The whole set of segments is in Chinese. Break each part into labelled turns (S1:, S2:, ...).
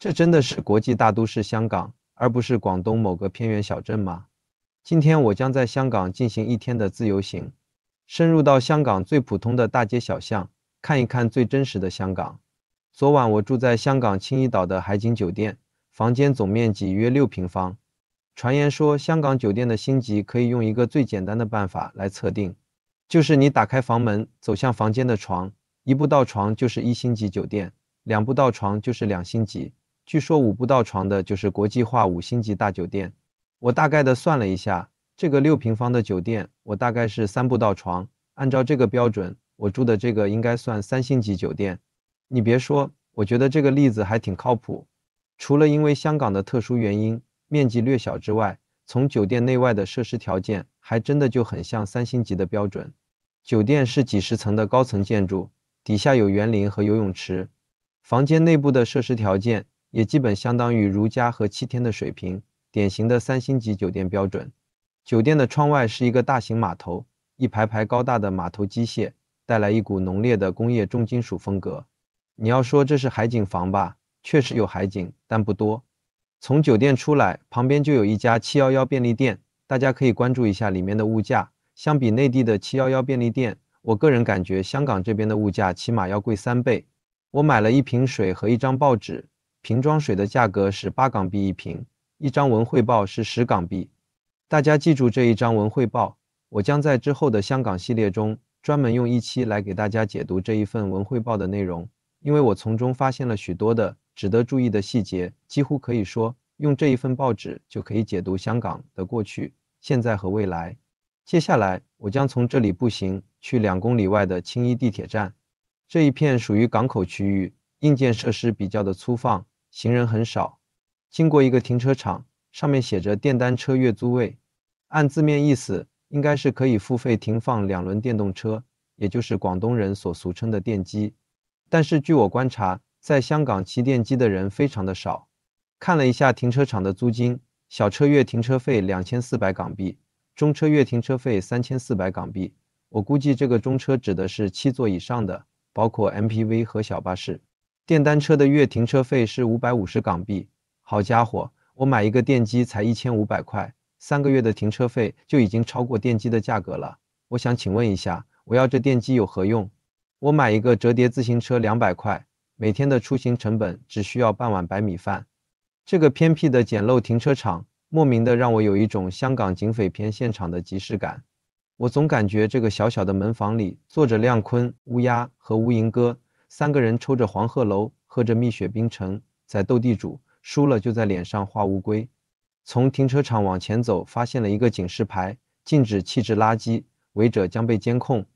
S1: 这真的是国际大都市香港，而不是广东某个偏远小镇吗？今天我将在香港进行一天的自由行，深入到香港最普通的大街小巷，看一看最真实的香港。昨晚我住在香港青衣岛的海景酒店，房间总面积约六平方。传言说，香港酒店的星级可以用一个最简单的办法来测定，就是你打开房门，走向房间的床，一步到床就是一星级酒店，两步到床就是两星级。据说五步到床的就是国际化五星级大酒店。我大概的算了一下，这个六平方的酒店，我大概是三步到床。按照这个标准，我住的这个应该算三星级酒店。你别说，我觉得这个例子还挺靠谱。除了因为香港的特殊原因面积略小之外，从酒店内外的设施条件，还真的就很像三星级的标准。酒店是几十层的高层建筑，底下有园林和游泳池，房间内部的设施条件。也基本相当于如家和七天的水平，典型的三星级酒店标准。酒店的窗外是一个大型码头，一排排高大的码头机械带来一股浓烈的工业重金属风格。你要说这是海景房吧，确实有海景，但不多。从酒店出来，旁边就有一家七幺幺便利店，大家可以关注一下里面的物价。相比内地的七幺幺便利店，我个人感觉香港这边的物价起码要贵三倍。我买了一瓶水和一张报纸。瓶装水的价格是八港币一瓶，一张文汇报是十港币。大家记住这一张文汇报，我将在之后的香港系列中专门用一期来给大家解读这一份文汇报的内容，因为我从中发现了许多的值得注意的细节，几乎可以说用这一份报纸就可以解读香港的过去、现在和未来。接下来我将从这里步行去两公里外的青衣地铁站，这一片属于港口区域，硬件设施比较的粗放。行人很少，经过一个停车场，上面写着“电单车月租位”，按字面意思应该是可以付费停放两轮电动车，也就是广东人所俗称的“电机”。但是据我观察，在香港骑电机的人非常的少。看了一下停车场的租金，小车月停车费两千四百港币，中车月停车费三千四百港币。我估计这个“中车”指的是七座以上的，包括 MPV 和小巴士。电单车的月停车费是五百五十港币，好家伙，我买一个电机才一千五百块，三个月的停车费就已经超过电机的价格了。我想请问一下，我要这电机有何用？我买一个折叠自行车两百块，每天的出行成本只需要半碗白米饭。这个偏僻的简陋停车场，莫名的让我有一种香港警匪片现场的即视感。我总感觉这个小小的门房里坐着亮坤、乌鸦和乌蝇哥。三个人抽着黄鹤楼，喝着蜜雪冰城，在斗地主，输了就在脸上画乌龟。从停车场往前走，发现了一个警示牌：禁止弃置垃圾，违者将被监控。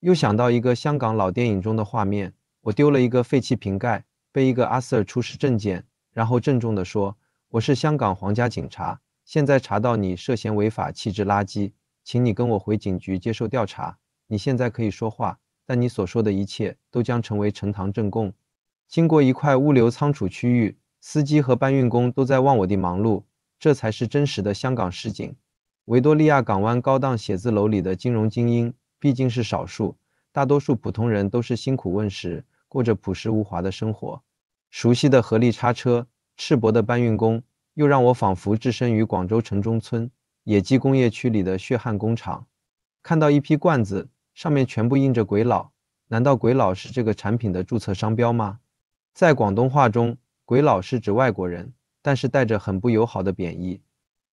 S1: 又想到一个香港老电影中的画面，我丢了一个废弃瓶盖，被一个阿 Sir 出示证件，然后郑重的说：“我是香港皇家警察，现在查到你涉嫌违法弃置垃圾，请你跟我回警局接受调查。你现在可以说话。”但你所说的一切都将成为呈堂证供。经过一块物流仓储区域，司机和搬运工都在忘我的忙碌，这才是真实的香港市井。维多利亚港湾高档写字楼里的金融精英毕竟是少数，大多数普通人都是辛苦问世，过着朴实无华的生活。熟悉的合力叉车，赤膊的搬运工，又让我仿佛置身于广州城中村、野鸡工业区里的血汗工厂。看到一批罐子。上面全部印着“鬼佬”，难道“鬼佬”是这个产品的注册商标吗？在广东话中，“鬼佬”是指外国人，但是带着很不友好的贬义，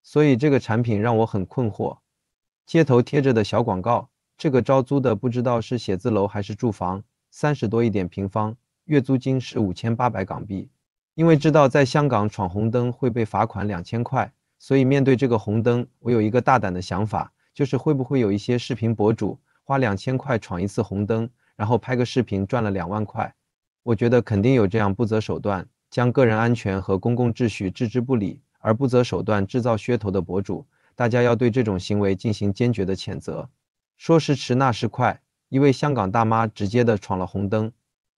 S1: 所以这个产品让我很困惑。街头贴着的小广告，这个招租的不知道是写字楼还是住房，三十多一点平方，月租金是五千八百港币。因为知道在香港闯红灯会被罚款两千块，所以面对这个红灯，我有一个大胆的想法，就是会不会有一些视频博主？花两千块闯一次红灯，然后拍个视频赚了两万块，我觉得肯定有这样不择手段将个人安全和公共秩序置之不理而不择手段制造噱头的博主，大家要对这种行为进行坚决的谴责。说时迟，那时快，一位香港大妈直接的闯了红灯，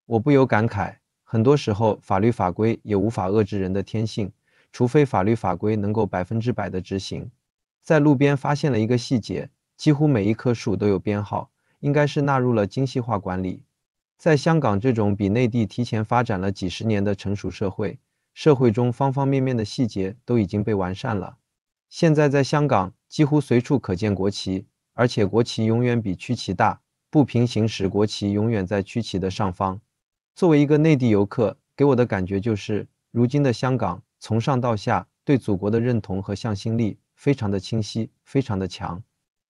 S1: 我不由感慨，很多时候法律法规也无法遏制人的天性，除非法律法规能够百分之百的执行。在路边发现了一个细节。几乎每一棵树都有编号，应该是纳入了精细化管理。在香港这种比内地提前发展了几十年的成熟社会，社会中方方面面的细节都已经被完善了。现在在香港几乎随处可见国旗，而且国旗永远比区旗大，不平行时国旗永远在区旗的上方。作为一个内地游客，给我的感觉就是，如今的香港从上到下对祖国的认同和向心力非常的清晰，非常的强。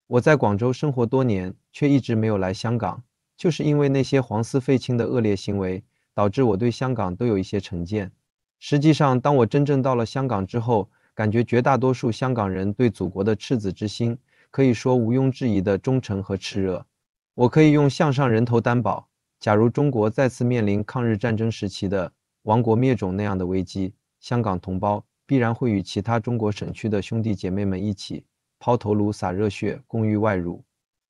S1: 我在广州生活多年，却一直没有来香港，就是因为那些黄丝废青的恶劣行为，导致我对香港都有一些成见。实际上，当我真正到了香港之后，感觉绝大多数香港人对祖国的赤子之心，可以说毋庸置疑的忠诚和炽热。我可以用向上人头担保，假如中国再次面临抗日战争时期的亡国灭种那样的危机，香港同胞必然会与其他中国省区的兄弟姐妹们一起。抛头颅洒热血，共于外辱。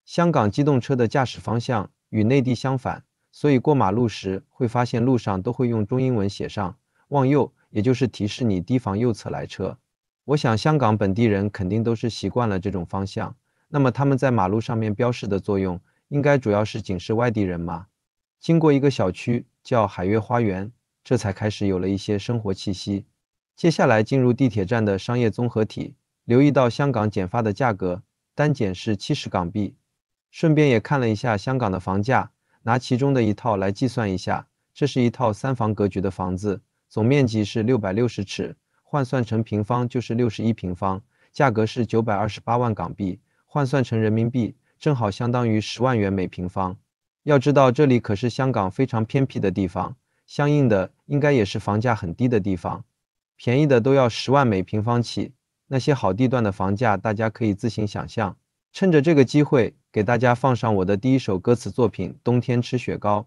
S1: 香港机动车的驾驶方向与内地相反，所以过马路时会发现路上都会用中英文写上“往右”，也就是提示你提防右侧来车。我想香港本地人肯定都是习惯了这种方向，那么他们在马路上面标示的作用，应该主要是警示外地人吗？经过一个小区叫海悦花园，这才开始有了一些生活气息。接下来进入地铁站的商业综合体。留意到香港剪发的价格单剪是七十港币，顺便也看了一下香港的房价，拿其中的一套来计算一下。这是一套三房格局的房子，总面积是六百六十尺，换算成平方就是六十一平方，价格是九百二十八万港币，换算成人民币正好相当于十万元每平方。要知道，这里可是香港非常偏僻的地方，相应的应该也是房价很低的地方，便宜的都要十万每平方起。那些好地段的房价，大家可以自行想象。趁着这个机会，给大家放上我的第一首歌词作品《冬天吃雪糕》。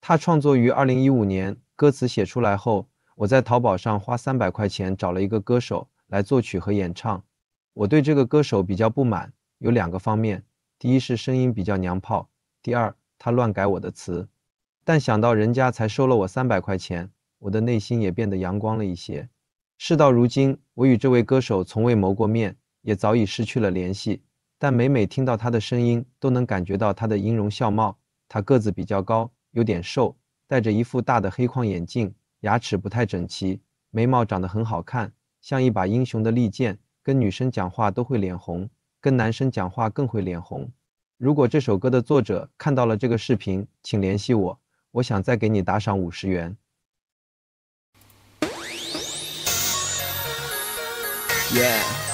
S1: 它创作于二零一五年，歌词写出来后，我在淘宝上花三百块钱找了一个歌手来作曲和演唱。我对这个歌手比较不满，有两个方面：第一是声音比较娘炮，第二他乱改我的词。但想到人家才收了我三百块钱，我的内心也变得阳光了一些。事到如今，我与这位歌手从未谋过面，也早已失去了联系。但每每听到他的声音，都能感觉到他的音容笑貌。他个子比较高，有点瘦，戴着一副大的黑框眼镜，牙齿不太整齐，眉毛长得很好看，像一把英雄的利剑。跟女生讲话都会脸红，跟男生讲话更会脸红。如果这首歌的作者看到了这个视频，请联系我，我想再给你打赏五十元。Yeah.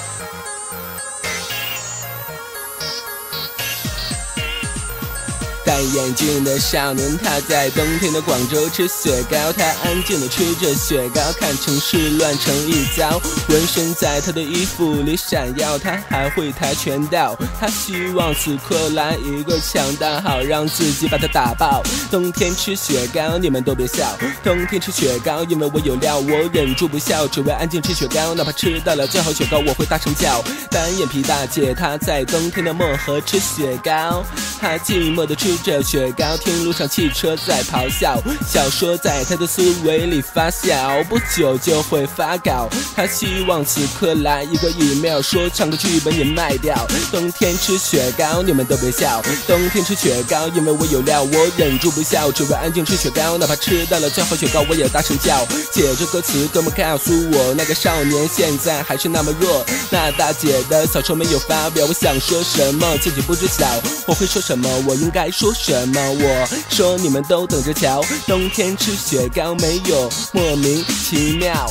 S2: 戴眼镜的少年，他在冬天的广州吃雪糕，他安静的吃着雪糕，看城市乱成一糟，纹身在他的衣服里闪耀，他还会跆拳道，他希望此刻来一个强盗，好让自己把他打爆。冬天吃雪糕，你们都别笑，冬天吃雪糕，因为我有料，我忍住不笑，只为安静吃雪糕，哪怕吃到了最好雪糕，我会大成叫。单眼皮大姐，她在冬天的漠河吃雪糕，她寂寞的吃。吃着雪糕，听路上汽车在咆哮，小说在他的思维里发酵，不久就会发稿。他希望此刻来一个 email，说唱的剧本也卖掉。冬天吃雪糕，你们都别笑。冬天吃雪糕，因为我有料，我忍住不笑，只为安静吃雪糕。哪怕吃到了最好雪糕，我也大声叫。写着歌词，哥们告诉我，那个少年现在还是那么弱。那大姐的小说没有发表，我想说什么自己不知晓，我会说什么，我应该。说。说什么？我说你们都等着瞧，冬天吃雪糕没有莫名其妙。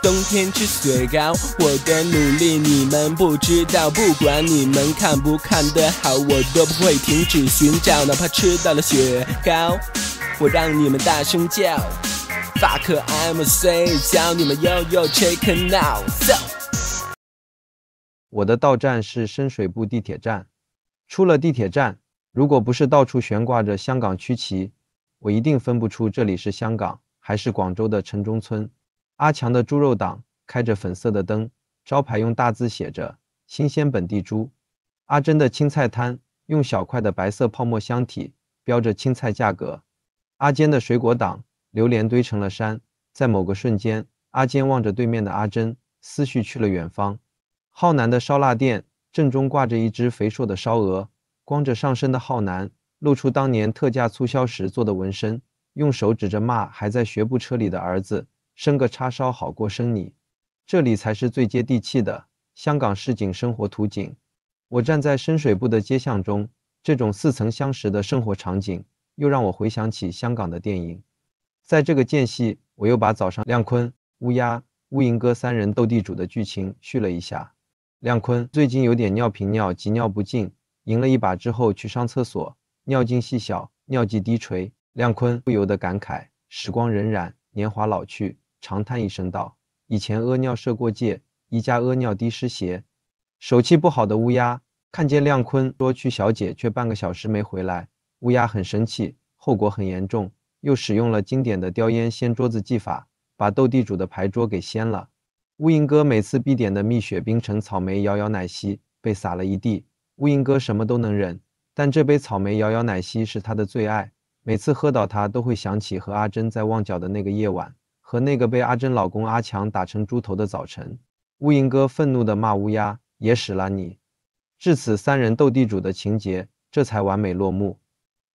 S2: 冬天吃雪糕，我的努力你们不知道，不管你们看不看的好，我都不会停止寻找，哪怕吃到了雪糕，我让你们大声叫。Fuck，I'm a C，叫你们又又 Chicken Now。so。
S1: 我的到站是深水埗地铁站，出了地铁站。如果不是到处悬挂着香港区旗，我一定分不出这里是香港还是广州的城中村。阿强的猪肉档开着粉色的灯，招牌用大字写着“新鲜本地猪”。阿珍的青菜摊用小块的白色泡沫箱体标着青菜价格。阿坚的水果档，榴莲堆成了山。在某个瞬间，阿坚望着对面的阿珍，思绪去了远方。浩南的烧腊店正中挂着一只肥硕的烧鹅。光着上身的浩南露出当年特价促销时做的纹身，用手指着骂还在学步车里的儿子：“生个叉烧好过生你。”这里才是最接地气的香港市井生活图景。我站在深水埗的街巷中，这种似曾相识的生活场景又让我回想起香港的电影。在这个间隙，我又把早上亮坤、乌鸦、乌蝇哥三人斗地主的剧情续了一下。亮坤最近有点尿频尿急尿不尽。赢了一把之后去上厕所，尿精细小，尿迹低垂。亮坤不由得感慨：时光荏苒，年华老去。长叹一声道：以前屙尿射过界，一家屙尿滴湿鞋。手气不好的乌鸦看见亮坤说去小姐，却半个小时没回来。乌鸦很生气，后果很严重。又使用了经典的叼烟掀桌子技法，把斗地主的牌桌给掀了。乌蝇哥每次必点的蜜雪冰城草莓摇摇奶昔被洒了一地。乌蝇哥什么都能忍，但这杯草莓摇摇奶昔是他的最爱。每次喝倒他，都会想起和阿珍在旺角的那个夜晚，和那个被阿珍老公阿强打成猪头的早晨。乌蝇哥愤怒地骂乌鸦：“也使了你！”至此，三人斗地主的情节这才完美落幕。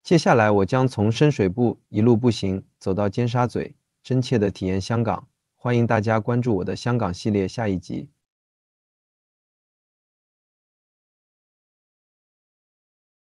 S1: 接下来，我将从深水埗一路步行走到尖沙咀，真切地体验香港。欢迎大家关注我的香港系列下一集。